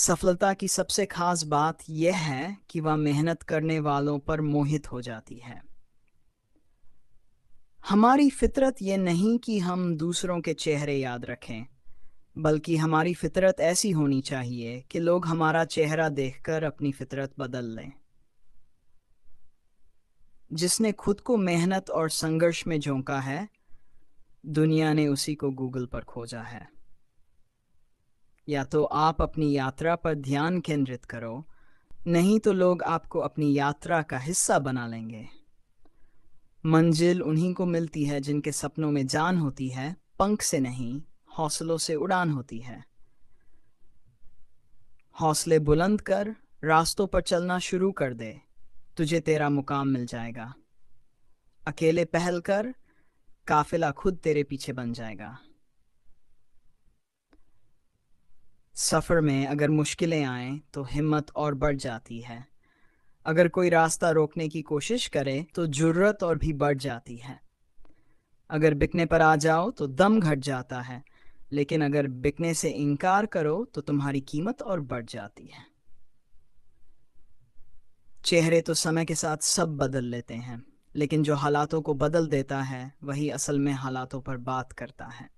सफलता की सबसे खास बात यह है कि वह मेहनत करने वालों पर मोहित हो जाती है हमारी फितरत यह नहीं कि हम दूसरों के चेहरे याद रखें बल्कि हमारी फितरत ऐसी होनी चाहिए कि लोग हमारा चेहरा देखकर अपनी फितरत बदल लें जिसने खुद को मेहनत और संघर्ष में झोंका है दुनिया ने उसी को गूगल पर खोजा है या तो आप अपनी यात्रा पर ध्यान केंद्रित करो नहीं तो लोग आपको अपनी यात्रा का हिस्सा बना लेंगे मंजिल उन्हीं को मिलती है जिनके सपनों में जान होती है पंख से नहीं हौसलों से उड़ान होती है हौसले बुलंद कर रास्तों पर चलना शुरू कर दे तुझे तेरा मुकाम मिल जाएगा अकेले पहल कर काफिला खुद तेरे पीछे बन जाएगा सफ़र में अगर मुश्किलें आएं तो हिम्मत और बढ़ जाती है अगर कोई रास्ता रोकने की कोशिश करे तो जरूरत और भी बढ़ जाती है अगर बिकने पर आ जाओ तो दम घट जाता है लेकिन अगर बिकने से इनकार करो तो तुम्हारी कीमत और बढ़ जाती है चेहरे तो समय के साथ सब बदल लेते हैं लेकिन जो हालातों को बदल देता है वही असल में हालातों पर बात करता है